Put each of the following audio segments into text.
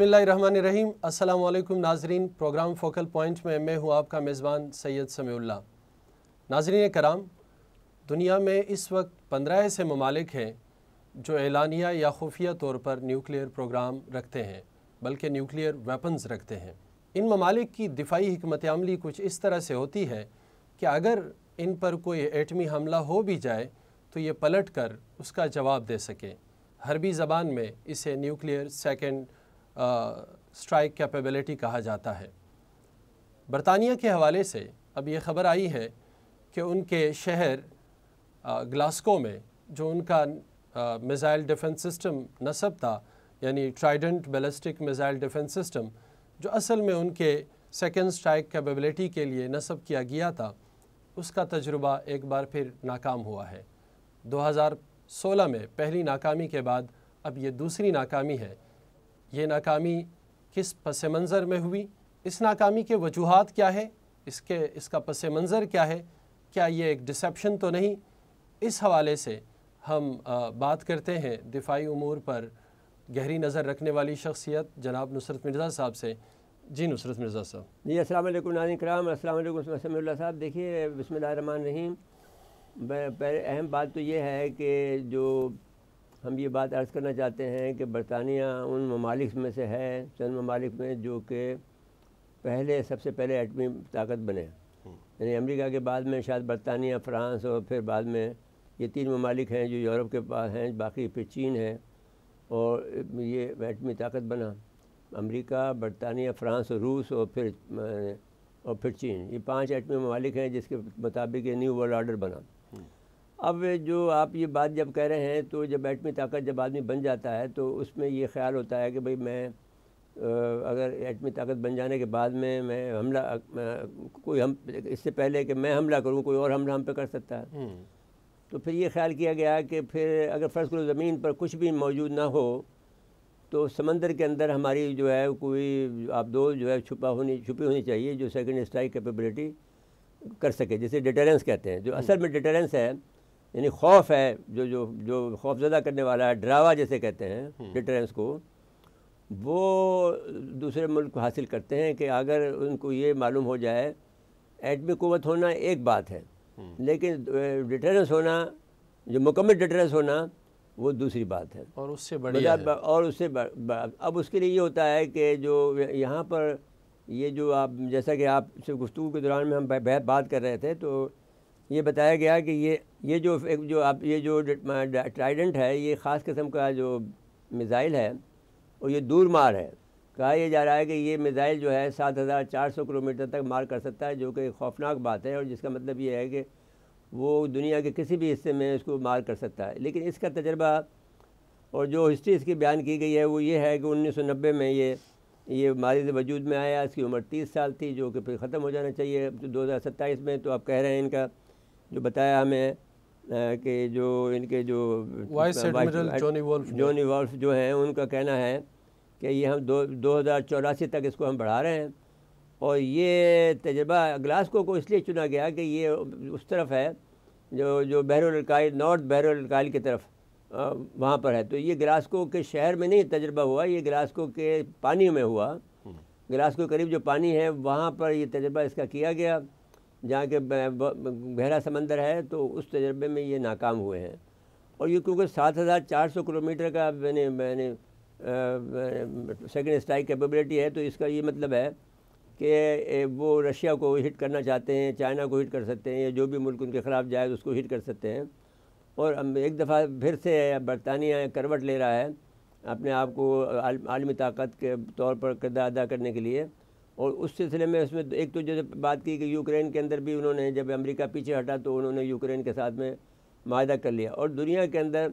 बसमीम अल्लाम नाजरीन प्रोग्राम फोकल पॉइंट में मैं हूँ आपका मेज़बान सैयद समीउल्ला नाजरीन कराम दुनिया में इस वक्त पंद्रह ऐसे ममालिक हैं जो एलानिया या खुफिया तौर पर न्यूक्लियर प्रोग्राम रखते हैं बल्कि न्यूक्लियर वेपन्स रखते हैं इन ममालिक की दिफाई हमत अमली कुछ इस तरह से होती है कि अगर इन पर कोई एटमी हमला हो भी जाए तो ये पलट कर उसका जवाब दे सकें हरबी ज़बान में इसे न्यूक्लियर सेकेंड स्ट्राइक कैपेबिलिटी कहा जाता है बरतानिया के हवाले से अब ये ख़बर आई है कि उनके शहर ग्लास्को में जो उनका मिसाइल डिफेंस सिस्टम नसब था यानी Trident ballistic missile defence system जो असल में उनके सेकेंड स्ट्राइक कैपेबिलिटी के लिए नसब किया गया था उसका तजुर्बा एक बार फिर नाकाम हुआ है 2016 में पहली नाकामी के बाद अब ये दूसरी नाकामी है ये नाकामी किस पस मंज़र में हुई इस नाकामी के वजूहत क्या है इसके इसका पस मंज़र क्या है क्या ये एक डिसप्शन तो नहीं इस हवाले से हम आ, बात करते हैं दिफाई उमूर पर गहरी नज़र रखने वाली शख्सियत जनाब नुसरत मिर्ज़ा साहब से जी नुसरत मिर्ज़ा साहब जी असल नाजिन कराम असल साहब देखिए बसमान रहीम अहम बात तो ये है कि जो हम ये बात अर्ज़ करना चाहते हैं कि बरतानिया उन ममालिक में से है चंद ममालिक में जो कि पहले सबसे पहले एटमी ताकत बने यानी अमेरिका के बाद में शायद बरतानिया फ्रांस और फिर बाद में ये तीन ममालिक हैं जो यूरोप के पास हैं बाकी फिर चीन है और ये एटमी ताकत बना अमेरिका बरतानिया फ्रांस और रूस और फिर और फिर चीन ये पांच एटमी ममालिक हैं जिसके मुताबिक ये न्यू वर्ल्ड आर्डर बना अब जो आप ये बात जब कह रहे हैं तो जब एटमी ताकत जब आदमी बन जाता है तो उसमें ये ख्याल होता है कि भाई मैं अगर एटमी ताकत बन जाने के बाद में मैं हमला मैं, कोई हम इससे पहले कि मैं हमला करूं कोई और हमला हम पे कर सकता है हम्म। तो फिर ये ख्याल किया गया कि फिर अगर फ़र्ज़ करो ज़मीन पर कुछ भी मौजूद ना हो तो समंदर के अंदर हमारी जो है कोई आप दो जो है छुपा होनी छुपी होनी चाहिए जो सेकेंड स्ट्राइक कैपेबिलिटी कर सके जिसे डिटेरेंस कहते हैं जो हम्म। असल में डिटेरेंस है यानी खौफ है जो जो जो खौफजदा करने वाला है ड्रावा जैसे कहते हैं हम्म। डिटरेंस को वो दूसरे मुल्क को हासिल करते हैं कि अगर उनको ये मालूम हो जाए एटमी कुत होना एक बात है हम्म। लेकिन डिटरेंस होना जो मुकम्मल डिटरेंस होना वो दूसरी बात है और उससे बढ़िया है। और उससे अब उसके लिए ये होता है कि जो यहाँ पर ये जो आप जैसा कि आप सिर्फ गुफ्तु के दौरान में हम बात कर रहे थे तो ये बताया गया कि ये ये जो एक जो आप ये जो ट्राइडेंट है ये ख़ास किस्म का जो मिज़ाइल है और ये दूर मार है कहा यह जा रहा है कि ये मिसाइल जो है सात हज़ार चार सौ किलोमीटर तक मार कर सकता है जो कि खौफनाक बात है और जिसका मतलब ये है कि वो दुनिया के किसी भी हिस्से में इसको मार कर सकता है लेकिन इसका तजर्बा और जो हिस्ट्री इसकी बयान की गई है वो ये है कि नब्बे में ये ये मारिद वजूद में आया इसकी उम्र 30 साल थी जो कि फिर ख़त्म हो जाना चाहिए दो हज़ार में तो आप कह रहे हैं इनका जो बताया हमें कि जो इनके जो vice admiral Johnny Wolf Johnny Wolf जो हैं उनका कहना है कि ये हम दो दो हज़ार चौरासी तक इसको हम बढ़ा रहे हैं और ये तजर्बा ग्लासगो को इसलिए चुना गया कि ये उस तरफ है जो जो बहरुलकाइल नॉर्थ बहरुलकाइल की तरफ वहाँ पर है तो ये ग्लासगो के शहर में नहीं तजर्बा हुआ ये ग्लासगो के पानी में हुआ हम्म। ग्लासगो करीब जो पानी है वहाँ पर ये तजर्बा इसका किया गया जहाँ के गहरा समंदर है तो उस तजर्बे में ये नाकाम हुए हैं और ये क्योंकि सात हज़ार चार सौ किलोमीटर का मैंने मैंने सेकेंड स्ट्राइक कैपेबिलिटी है तो इसका ये मतलब है कि वो रशिया को हिट करना चाहते हैं चाइना को हिट कर सकते हैं या जो भी मुल्क उनके ख़िलाफ़ जाए उसको हिट कर सकते हैं और एक दफ़ा फिर से बरतानिया करवट ले रहा है अपने आप को आलमी ताकत के तौर पर किरदार अदा करने के लिए और उस सिलसिले में उसमें एक तो जैसे बात की कि यूक्रेन के अंदर भी उन्होंने जब अमेरिका पीछे हटा तो उन्होंने यूक्रेन के साथ में माहा कर लिया और दुनिया के अंदर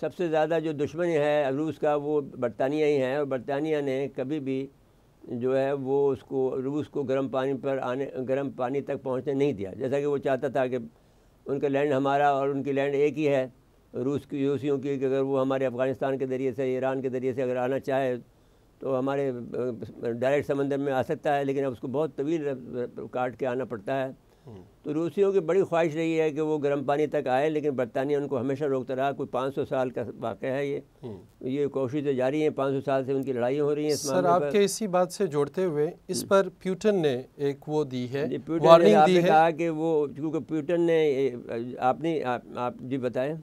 सबसे ज़्यादा जो दुश्मन है रूस का वो बरतानिया ही है और बरतानिया ने कभी भी जो है वो उसको रूस को गर्म पानी पर आने गर्म पानी तक पहुँचने नहीं दिया जैसा कि वो चाहता था कि उनका लैंड हमारा और उनकी लैंड एक ही है रूस की रूसियों की अगर वो हमारे अफ़गानिस्तान के ज़रिए से ईरान के ज़रिए से अगर आना चाहे तो हमारे डायरेक्ट समंदर में आ सकता है लेकिन अब उसको बहुत तवील काट के आना पड़ता है हम्म। तो रूसियों की बड़ी ख्वाहिश रही है कि वो गर्म पानी तक आए लेकिन बरतानिया उनको हमेशा रोकता रहा कोई 500 साल का वाक़ है ये हम्म। ये कोशिशें जारी हैं 500 साल से उनकी लड़ाई हो रही है सर आपके इसी बात से जोड़ते हुए इस हम्म। पर प्यूटन ने एक वो दी है वार्निंग दी है कहा कि वो क्योंकि प्यूटन ने आपने आप, आप जी बताएं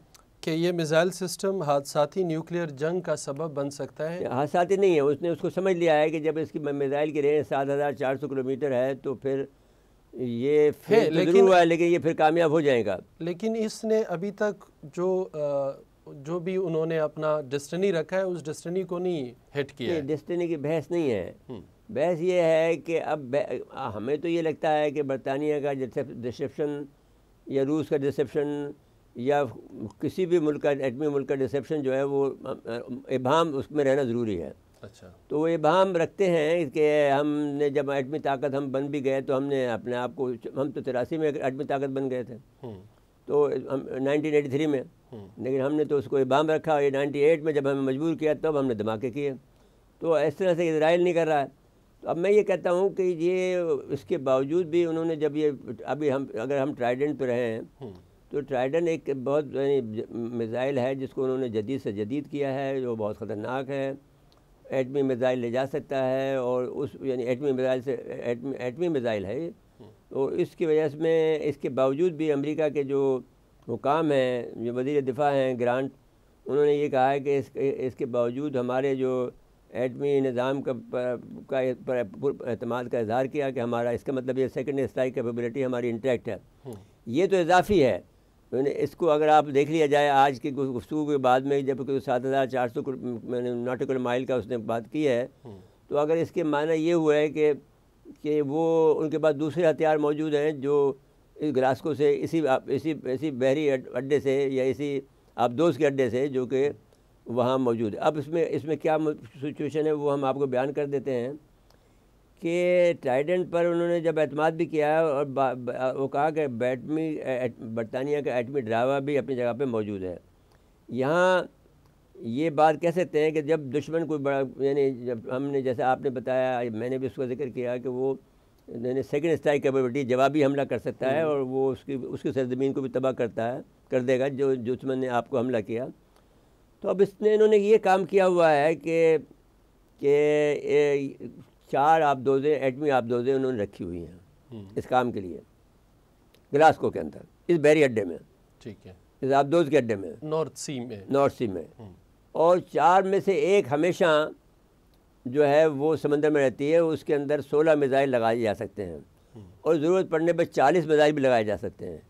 कि ये मिसाइल सिस्टम हादसाती न्यूक्लियर जंग का सबब बन सकता है हादसाती नहीं है उसने उसको समझ लिया है कि जब इसकी मिसाइल की रेंज सात हज़ार चार सौ किलोमीटर है तो फिर ये फिर तो लेकिन हुआ है लेकिन ये फिर कामयाब हो जाएगा लेकिन इसने अभी तक जो जो भी उन्होंने अपना डिस्टनी रखा है उस डिस्टनी को नहीं हिट किया डिस्टनी की बहस नहीं है हम्म। बहस ये है कि अब हमें तो ये लगता है कि बरतानिया का डिसेप्शन या रूस का डिसेप्शन या किसी भी मुल्क का एटमी मुल्क का डिसेप्शन जो है वो इबाम उसमें रहना ज़रूरी है अच्छा तो वो इबाम रखते हैं कि हमने जब एटमी ताकत हम बन भी गए तो हमने अपने आप को हम तो तिरासी में एटमी ताकत बन गए थे हम्म। तो हम 1983 में हम्म। लेकिन हमने तो उसको इबाम रखा और ये 98 में जब हमें मजबूर किया तब तो हमने धमाके किए तो इस तरह से इसराइल नहीं कर रहा है तो अब मैं ये कहता हूँ कि ये इसके बावजूद भी उन्होंने जब ये अभी हम अगर हम ट्राइडेंट पर रहे हैं हम्म। तो ट्राइडन एक बहुत यानी मिज़ाइल है जिसको उन्होंने जदीद से जदीद किया है जो बहुत ख़तरनाक है एटमी मिज़ाइल ले जा सकता है और उस यानी एटमी मिज़ाइल से एटमी एटमी मिज़ाइल है तो इसकी वजह से इसके बावजूद भी अमेरिका के जो हुकाम हैं जो वजीर दिफा हैं ग्रांट उन्होंने ये कहा है कि इस, इसके बावजूद हमारे जो एटमी निज़ाम का का का इजहार किया कि हमारा इसका मतलब ये सेकेंड स्ट्राइक कैपेबिलिटी हमारी इंटैक्ट है हम्म। ये तो इजाफी है मैंने इसको अगर आप देख लिया जाए आज के गुफ्तु के बाद में जब सात हज़ार चार सौ मैंने नाटिकल माइल का उसने बात की है तो अगर इसके माना ये हुआ है कि कि वो उनके पास दूसरे हथियार मौजूद हैं जो इस ग्रासको से इसी इसी इसी बहरी अड्डे से या इसी दोस्त के अड्डे से जो कि वहाँ मौजूद है अब इसमें इसमें क्या सिचुएशन है वो हम आपको बयान कर देते हैं कि ट्राइडेंट पर उन्होंने जब एतमाद भी किया और वो कहा कि बैटमी बरतानिया का एटमी ड्रावा भी अपनी जगह पे मौजूद है यहाँ ये बात कह सकते हैं कि जब दुश्मन कोई बड़ा यानी जब हमने जैसे आपने बताया मैंने भी उसका जिक्र किया कि वो यानी सेकेंड स्ट्राइक कैपेबिलिटी जवाबी हमला कर सकता है हम्म। और वो उसकी उसकी सरजमीन को भी तबाह करता है कर देगा जो दुश्मन ने आपको हमला किया तो अब इसने इन्होंने ये काम किया हुआ है कि कि चार आबदोजें एटमी आबदोजें उन्होंने रखी हुई हैं हम्म। इस काम के लिए ग्लास्को के अंदर इस बैरी अड्डे में ठीक है इस आबदोज के अड्डे में नॉर्थ सी में नॉर्थ सी में हम्म। और चार में से एक हमेशा जो है वो समंदर में रहती है उसके अंदर सोलह मिज़ाइल लगाए जा सकते हैं हम्म। और ज़रूरत पड़ने पर चालीस मिज़ाइल भी लगाए जा सकते हैं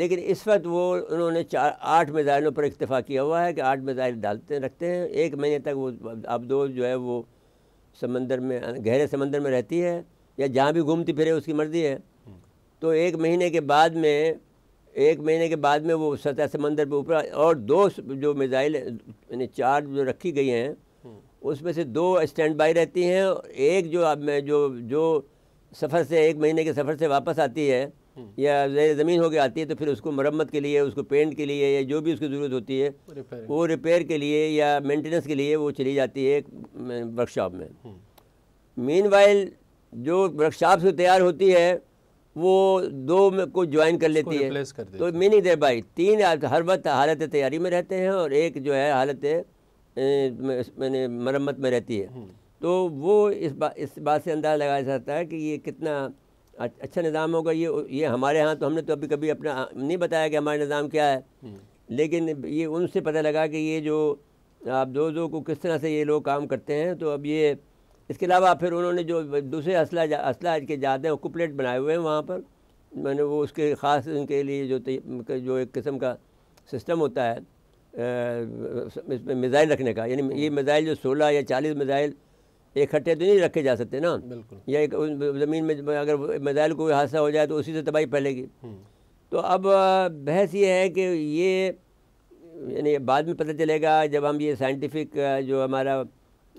लेकिन इस वक्त वो उन्होंने चार आठ मिज़ाइलों पर इतफ़ा किया हुआ है कि आठ मिज़ाइल डालते रखते हैं एक महीने तक वो अब दो जो है वो समंदर में गहरे समंदर में रहती है या जहाँ भी घूमती फिरे उसकी मर्ज़ी है तो एक महीने के बाद में एक महीने के बाद में वो सतह समंदर पे ऊपर और दो जो मिज़ाइल यानी चार जो रखी गई हैं उसमें से दो स्टैंड बाई रहती हैं एक जो अब मैं जो जो सफ़र से एक महीने के सफ़र से वापस आती है या ज़मीन होकर आती है तो फिर उसको मरम्मत के लिए उसको पेंट के लिए या जो भी उसकी ज़रूरत होती है वो रिपेयर के लिए या मेंटेनेंस के लिए वो चली जाती है एक वर्कशॉप में मीन हम्म। जो वर्कशॉप से तैयार होती है वो दो में को ज्वाइन कर लेती है तो मीनिंग देर बाई तीन हर वक्त हालत तैयारी में रहते हैं और एक जो है हालत मैंने मरम्मत में रहती है हम्म। तो वो इस बात इस बात से अंदाज़ा लगाया जाता है कि ये कितना अच्छा निज़ाम होगा ये ये हमारे यहाँ तो हमने तो अभी कभी अपना नहीं बताया कि हमारा निज़ाम क्या है हम्म। लेकिन ये उनसे पता लगा कि ये जो आप दो दो को किस तरह से ये लोग काम करते हैं तो अब ये इसके अलावा फिर उन्होंने जो दूसरे असला जा, असला के जाते हैं कुपलेट बनाए हुए हैं वहाँ पर मैंने वो उसके ख़ास उनके लिए जो जो एक किस्म का सिस्टम होता है इसमें मिज़ाइल रखने का यानी ये हम्म। मिज़ाइल जो सोलह या चालीस मिज़ाइल इकट्ठे तो नहीं रखे जा सकते ना बिल्कुल या एक ज़मीन में अगर मिज़ाइल कोई हादसा हो जाए तो उसी से तबाही फैलेगी हम्म। तो अब बहस ये है कि ये यानी बाद में पता चलेगा जब हम ये साइंटिफिक जो हमारा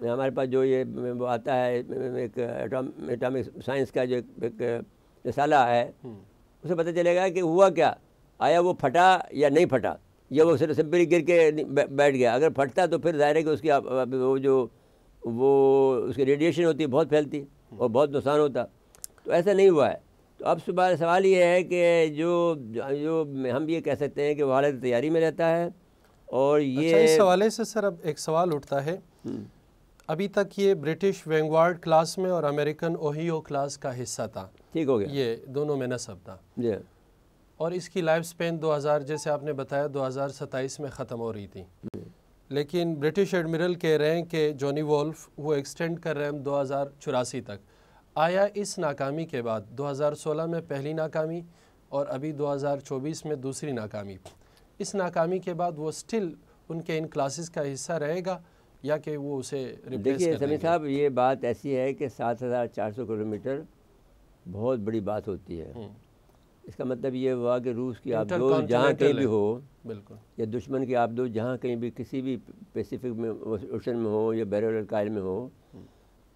हमारे पास जो ये वो आता है एक एटॉमिक साइंस का जो एक रसाला है हम्म। उसे पता चलेगा कि हुआ क्या आया वो फटा या नहीं फटा या वो सिर्फ सिंपली गिर के बैठ गया अगर फटता तो फिर ज़ाहिर है कि उसकी वो जो वो उसकी रेडिएशन होती बहुत फैलती और बहुत नुकसान होता तो ऐसा नहीं हुआ है तो अब सुबह सवाल ये है कि जो जो हम ये कह सकते हैं कि वाले हालत तैयारी में रहता है और अच्छा, ये अच्छा, इस हवाले से सर अब एक सवाल उठता है हम्म। अभी तक ये ब्रिटिश वेंगवार्ड क्लास में और अमेरिकन ओहियो क्लास का हिस्सा था ठीक हो गया ये दोनों में सब था और इसकी लाइफ स्पेन 2000 जैसे आपने बताया दो में ख़त्म हो रही थी हम्म। लेकिन ब्रिटिश एडमिरल कह रहे हैं कि जॉनी वॉल्फ वो एक्सटेंड कर रहे हैं दो हज़ार चौरासी तक आया इस नाकामी के बाद 2016 में पहली नाकामी और अभी 2024 में दूसरी नाकामी इस नाकामी के बाद वो स्टिल उनके इन क्लासेस का हिस्सा रहेगा या कि वो उसे देखिए समी साहब ये बात ऐसी है कि 7,400 किलोमीटर बहुत बड़ी बात होती है हम्म। इसका मतलब ये हुआ कि रूस की आप जहाँ कहीं भी हो बिल्कुल या दुश्मन की आप जहाँ कहीं भी किसी भी पेसिफिक में ओशन में हो या बैरल कायल में हो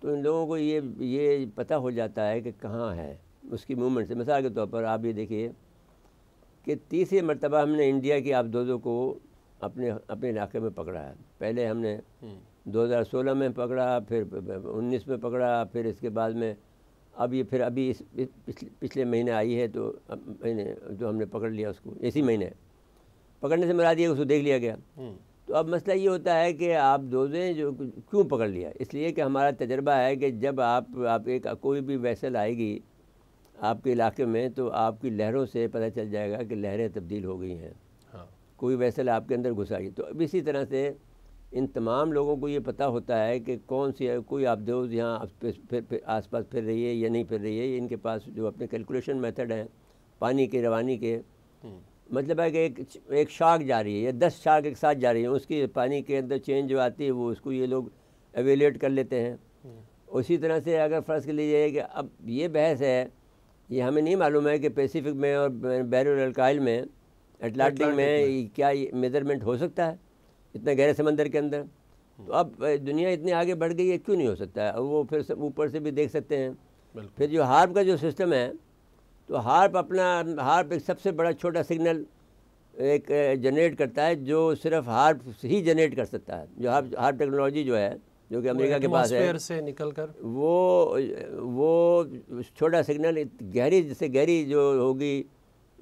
तो इन लोगों को ये ये पता हो जाता है कि कहाँ है उसकी मूवमेंट से मिसाल के तौर पर आप ये देखिए कि तीसरी मरतबा हमने इंडिया की आबदोजों को अपने अपने इलाके में पकड़ा है पहले हमने 2016 हम्म। में पकड़ा फिर 19 में पकड़ा फिर इसके बाद में अब ये फिर अभी इस, पिछले महीने आई है तो मैंने जो हमने पकड़ लिया उसको इसी महीने पकड़ने से मरा दिया उसको देख लिया गया हम्म। तो अब मसला ये होता है कि आप दें जो क्यों पकड़ लिया इसलिए कि हमारा तजर्बा है कि जब आप आप एक कोई भी वैसल आएगी आपके इलाके में तो आपकी लहरों से पता चल जाएगा कि लहरें तब्दील हो गई हैं हाँ। कोई वैसल आपके अंदर घुस आई तो अब इसी तरह से इन तमाम लोगों को ये पता होता है कि कौन सी कोई आबदोज यहाँ फिर आस पास फिर रही है या नहीं फिर रही है इनके पास जो अपने कैलकुलेशन मेथड हैं पानी के रवानी के मतलब है कि एक एक शाख जा रही है या दस शाख एक साथ जा रही है उसकी पानी के अंदर चेंज जो आती है वो उसको ये लोग एवेलेट कर लेते हैं उसी तरह से अगर फ़र्ज़ के लिए कि अब ये बहस है ये हमें नहीं मालूम है कि पैसिफिक में और में अल्काइल में में क्या मेज़रमेंट हो सकता है इतने गहरे समंदर के अंदर तो अब दुनिया इतनी आगे बढ़ गई है क्यों नहीं हो सकता है अब वो फिर ऊपर से भी देख सकते हैं फिर जो हार्प का जो सिस्टम है तो हार्प अपना हार्प एक सबसे बड़ा छोटा सिग्नल एक जनरेट करता है जो सिर्फ हार्प ही जनरेट कर सकता है जो हार्प हार्प टेक्नोलॉजी जो है जो कि अमेरिका के पास है से निकल कर वो वो छोटा सिग्नल गहरी जैसे गहरी जो होगी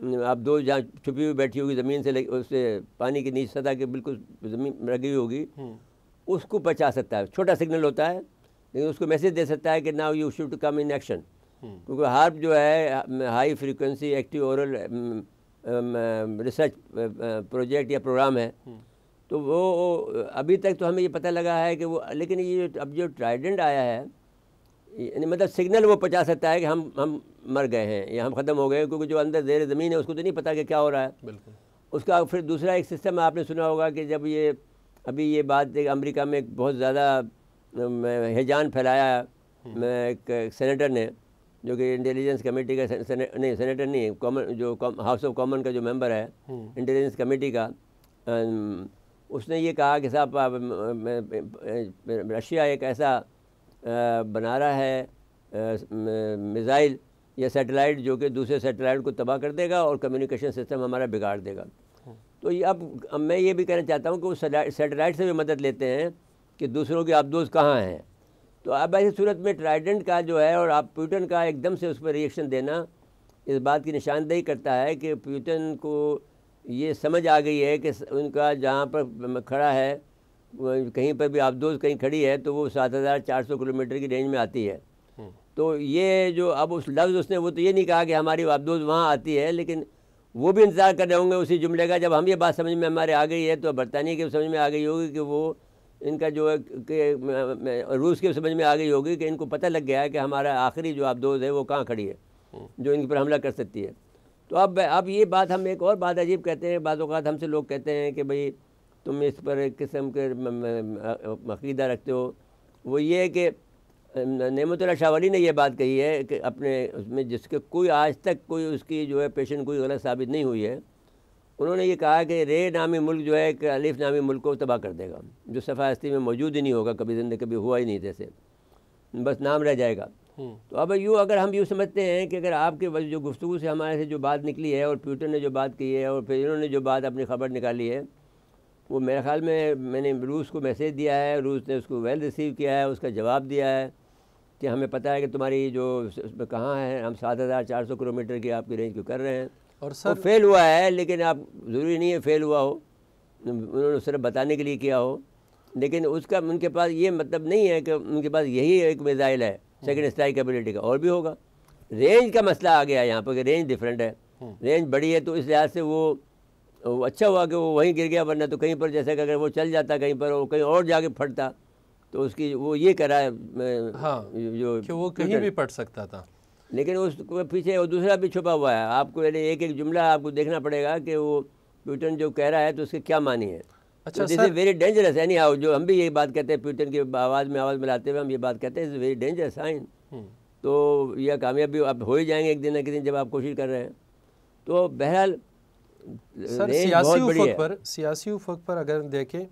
आप दो जहाँ छुपी हुई बैठी होगी ज़मीन से ले उससे पानी के नीचे सतह के बिल्कुल ज़मीन लगी होगी हम्म। उसको बचा सकता है छोटा सिग्नल होता है लेकिन उसको मैसेज दे सकता है कि now you should come in action क्योंकि हार्प जो है high frequency active auroral research project या प्रोग्राम है हम्म। तो वो अभी तक तो हमें ये पता लगा है कि वो लेकिन ये अब जो ट्राइडेंट आया है मतलब सिग्नल वो पहुँचा सकता है कि हम हम मर गए हैं या हम ख़त्म हो गए क्योंकि जो अंदर जेर ज़मीन है उसको तो नहीं पता कि क्या हो रहा है बिल्कुल उसका फिर दूसरा एक सिस्टम आपने सुना होगा कि जब ये अभी ये बात अमेरिका में बहुत ज़्यादा हिजान फैलाया हम्म। एक सेनेटर ने जो कि इंटेलिजेंस कमेटी का सेने, नहीं सेनेटर नहीं कॉमन जो हाउस ऑफ कॉमन का जो मेंबर है इंटेलिजेंस हम्म। कमेटी का उसने ये कहा कि साहब रशिया एक ऐसा बना रहा है मिज़ाइल या सैटेलाइट जो कि दूसरे सैटेलाइट को तबाह कर देगा और कम्युनिकेशन सिस्टम हमारा बिगाड़ देगा तो ये अब, अब मैं ये भी कहना चाहता हूँ कि वो सैटेलाइट से भी मदद लेते हैं कि दूसरों के आप दोस्त कहाँ हैं तो अब ऐसी सूरत में ट्राइडेंट का जो है और आप प्यूटन का एकदम से उस पर रिएक्शन देना इस बात की निशानदेही करता है कि प्यूटन को ये समझ आ गई है कि उनका जहाँ पर खड़ा है कहीं पर भी आबदोज कहीं खड़ी है तो वो सात हज़ार चार सौ किलोमीटर की रेंज में आती है हम्म। तो ये जो अब उस लफ्ज़ उसने वो तो ये नहीं कहा कि हमारी आबदोज वहाँ आती है लेकिन वो भी इंतज़ार कर रहे होंगे उसी जुमले का जब हम ये बात समझ में हमारे आ गई है तो बरतानिया की समझ में आ गई होगी कि वो इनका जो है कि रूस की समझ में आ गई होगी कि इनको पता लग गया है कि हमारा आखिरी जो आबदोज है वो कहाँ खड़ी है हम्म। जो इनके पर हमला कर सकती है तो अब अब ये बात हम एक और बात अजीब कहते हैं बाद हमसे लोग कहते हैं कि भाई तुम इस पर एक किस्म के अकीदा रखते हो वो ये है कि नमतुल्ला शावली ने यह बात कही है कि अपने उसमें जिसके कोई आज तक कोई उसकी जो है पेशन कोई गलत साबित नहीं हुई है उन्होंने ये कहा कि रे नामी मुल्क जो है कि अलिफ नामी मुल्क को तबाह कर देगा जो सफास्ती में मौजूद ही नहीं होगा कभी जिंदगी कभी हुआ ही नहीं जैसे बस नाम रह जाएगा हम्म। तो अब यूँ अगर हम यूँ समझते हैं कि अगर आपके जो गुफ्तु से हमारे से जो बात निकली है और प्यूटर ने जो बात की है और फिर इन्होंने जो बात अपनी खबर निकाली है वो मेरे ख्याल में मैंने रूस को मैसेज दिया है रूस ने उसको वेल रिसीव किया है उसका जवाब दिया है कि हमें पता है कि तुम्हारी जो कहाँ है हम सात हज़ार चार सौ किलोमीटर की आपकी रेंज को कर रहे हैं और सर वो फेल हुआ है लेकिन आप ज़रूरी नहीं है फेल हुआ हो उन्होंने सिर्फ बताने के लिए किया हो लेकिन उसका उनके पास ये मतलब नहीं है कि उनके पास यही एक मिज़ाइल है सेकेंड स्ट्राइक एबिलिटी का और भी होगा रेंज का मसला आ गया यहाँ पर कि रेंज डिफरेंट है रेंज हम्म। बड़ी है तो इस लिहाज से वो तो अच्छा हुआ कि वो वहीं गिर गया वरना तो कहीं पर जैसे कि अगर वो चल जाता कहीं पर और कहीं और जाके फटता तो उसकी वो ये करा है हाँ, जो कि वो कहीं भी फट सकता था लेकिन उसके पीछे वो दूसरा भी छुपा हुआ है आपको यानी एक एक जुमला आपको देखना पड़ेगा कि वो प्यूटन जो कह रहा है तो उसके क्या मानी है अच्छा इज़ वेरी डेंजरस है हाउ जो हम भी यही बात कहते हैं प्यूटन की आवाज़ में आवाज़ मिलाते हुए हम ये बात कहते हैं इज़ वेरी डेंजरस साइन तो यह कामयाबी आप हो ही जाएंगे एक दिन ना किसी दिन जब आप कोशिश कर रहे हैं तो बहरहाल सर सियासी उफक पर सियासी उफक पर अगर देखें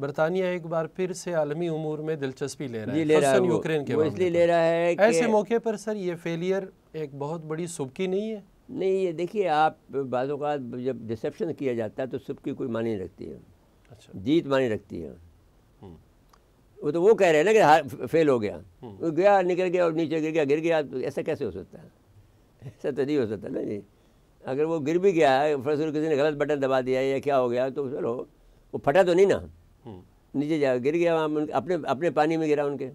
बरतानिया एक बार फिर से आलमी उमूर में दिलचस्पी ले रहा है ले रहा यूक्रेन के इसलिए ले रहा है ऐसे मौके पर सर ये फेलियर एक बहुत बड़ी सुबकी नहीं है नहीं ये देखिए आप बाज़ात जब डिसेप्शन किया जाता है तो सुबकी कोई मानी नहीं रखती है अच्छा जीत मानी रखती है हम्म। वो तो वो कह रहे हैं ना कि फेल हो गया हम्म। वो गया निकल गया और नीचे गिर गया गिर गया तो ऐसा कैसे हो सकता है ऐसा तो नहीं हो सकता ना जी अगर वो गिर भी गया है फलसूर किसी ने गलत बटन दबा दिया या क्या हो गया तो चलो वो फटा तो नहीं ना हम्म। नीचे जा गिर गया वहाँ अपने अपने पानी में गिरा उनके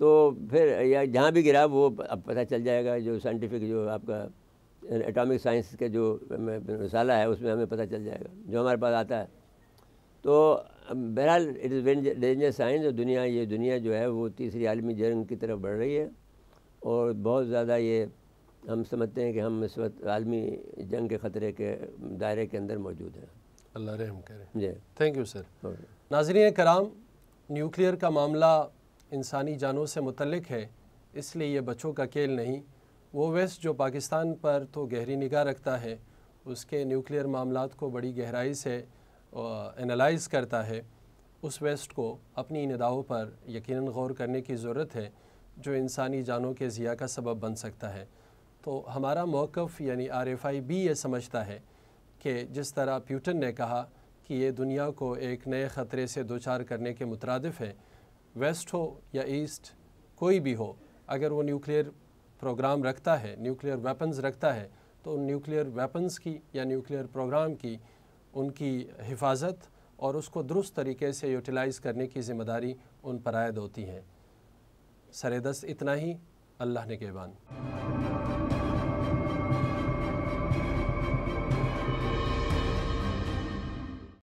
तो फिर या जहाँ भी गिरा वो अब पता चल जाएगा जो साइंटिफिक जो आपका एटॉमिक साइंस का जो मसाला है उसमें हमें पता चल जाएगा जो हमारे पास आता है तो बहरहाल इट इज़ डेंजर साइंस और दुनिया ये दुनिया जो है वो तीसरी आलमी जंग की तरफ बढ़ रही है और बहुत ज़्यादा ये हम समझते हैं कि हम इस वक्त आलमी जंग के ख़तरे के दायरे के अंदर मौजूद हैं अल्लाह रहम करें जी थैंक यू सर नाजरीन कराम न्यूक्लियर का मामला इंसानी जानों से मुतलक है इसलिए ये बच्चों का खेल नहीं वो वेस्ट जो पाकिस्तान पर तो गहरी निगाह रखता है उसके न्यूक्लियर मामला को बड़ी गहराई से एनालाइज करता है उस वेस्ट को अपनी इन अदाओं पर यकीन गौर करने की ज़रूरत है जो इंसानी जानों के ज़िया का सबब बन सकता है तो हमारा मौक़ यानी आर एफ आई भी ये समझता है कि जिस तरह प्यूटन ने कहा कि ये दुनिया को एक नए ख़तरे से दो चार करने के मुतरदफ़ है वेस्ट हो या ईस्ट कोई भी हो अगर वो न्यूक्लियर प्रोग्राम रखता है न्यूक्लियर वेपन्स रखता है तो उन न्यूक्लियर वेपन्स की या न्यूक्लियर प्रोग्राम की उनकी हिफाजत और उसको दुरुस्त तरीके से यूटिलाइज़ करने की जिम्मेदारी उन पर आयद होती है सरेदस्त इतना ही अल्लाह ने के बान